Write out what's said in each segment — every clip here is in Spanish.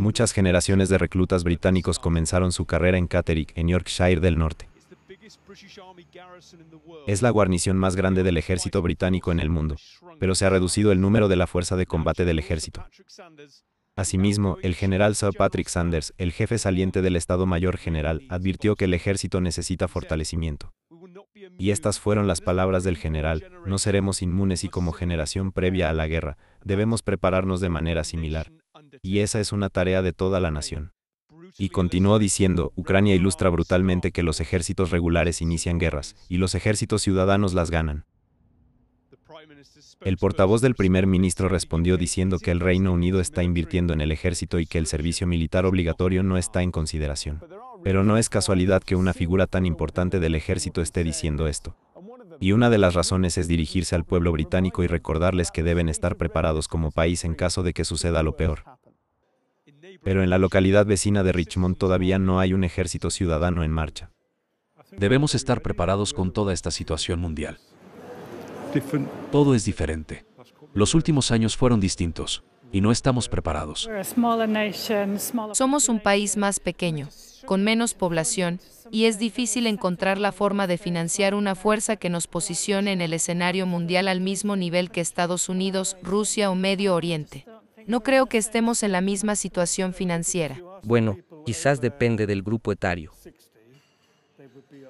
Muchas generaciones de reclutas británicos comenzaron su carrera en Catterick, en Yorkshire del Norte. Es la guarnición más grande del ejército británico en el mundo, pero se ha reducido el número de la fuerza de combate del ejército. Asimismo, el general Sir Patrick Sanders, el jefe saliente del Estado Mayor General, advirtió que el ejército necesita fortalecimiento. Y estas fueron las palabras del general, no seremos inmunes y como generación previa a la guerra, debemos prepararnos de manera similar. Y esa es una tarea de toda la nación. Y continuó diciendo, Ucrania ilustra brutalmente que los ejércitos regulares inician guerras, y los ejércitos ciudadanos las ganan. El portavoz del primer ministro respondió diciendo que el Reino Unido está invirtiendo en el ejército y que el servicio militar obligatorio no está en consideración. Pero no es casualidad que una figura tan importante del ejército esté diciendo esto. Y una de las razones es dirigirse al pueblo británico y recordarles que deben estar preparados como país en caso de que suceda lo peor. Pero en la localidad vecina de Richmond todavía no hay un ejército ciudadano en marcha. Debemos estar preparados con toda esta situación mundial. Todo es diferente. Los últimos años fueron distintos y no estamos preparados. Somos un país más pequeño con menos población, y es difícil encontrar la forma de financiar una fuerza que nos posicione en el escenario mundial al mismo nivel que Estados Unidos, Rusia o Medio Oriente. No creo que estemos en la misma situación financiera. Bueno, quizás depende del grupo etario.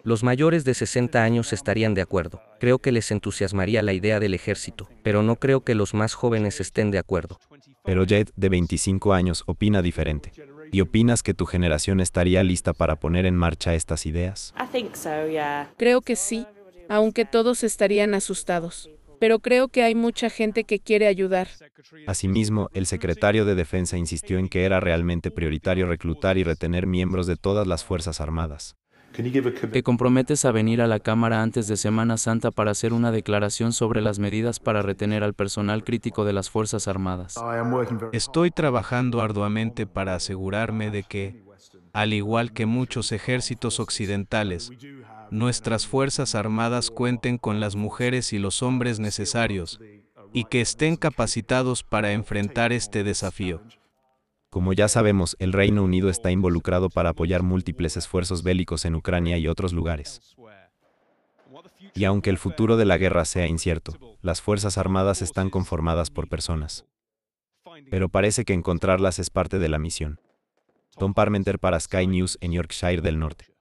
Los mayores de 60 años estarían de acuerdo. Creo que les entusiasmaría la idea del ejército, pero no creo que los más jóvenes estén de acuerdo. Pero Jed, de 25 años, opina diferente. ¿Y opinas que tu generación estaría lista para poner en marcha estas ideas? Creo que sí, aunque todos estarían asustados. Pero creo que hay mucha gente que quiere ayudar. Asimismo, el secretario de Defensa insistió en que era realmente prioritario reclutar y retener miembros de todas las Fuerzas Armadas. ¿Te comprometes a venir a la Cámara antes de Semana Santa para hacer una declaración sobre las medidas para retener al personal crítico de las Fuerzas Armadas? Estoy trabajando arduamente para asegurarme de que, al igual que muchos ejércitos occidentales, nuestras Fuerzas Armadas cuenten con las mujeres y los hombres necesarios y que estén capacitados para enfrentar este desafío. Como ya sabemos, el Reino Unido está involucrado para apoyar múltiples esfuerzos bélicos en Ucrania y otros lugares. Y aunque el futuro de la guerra sea incierto, las Fuerzas Armadas están conformadas por personas. Pero parece que encontrarlas es parte de la misión. Tom Parmenter para Sky News en Yorkshire del Norte.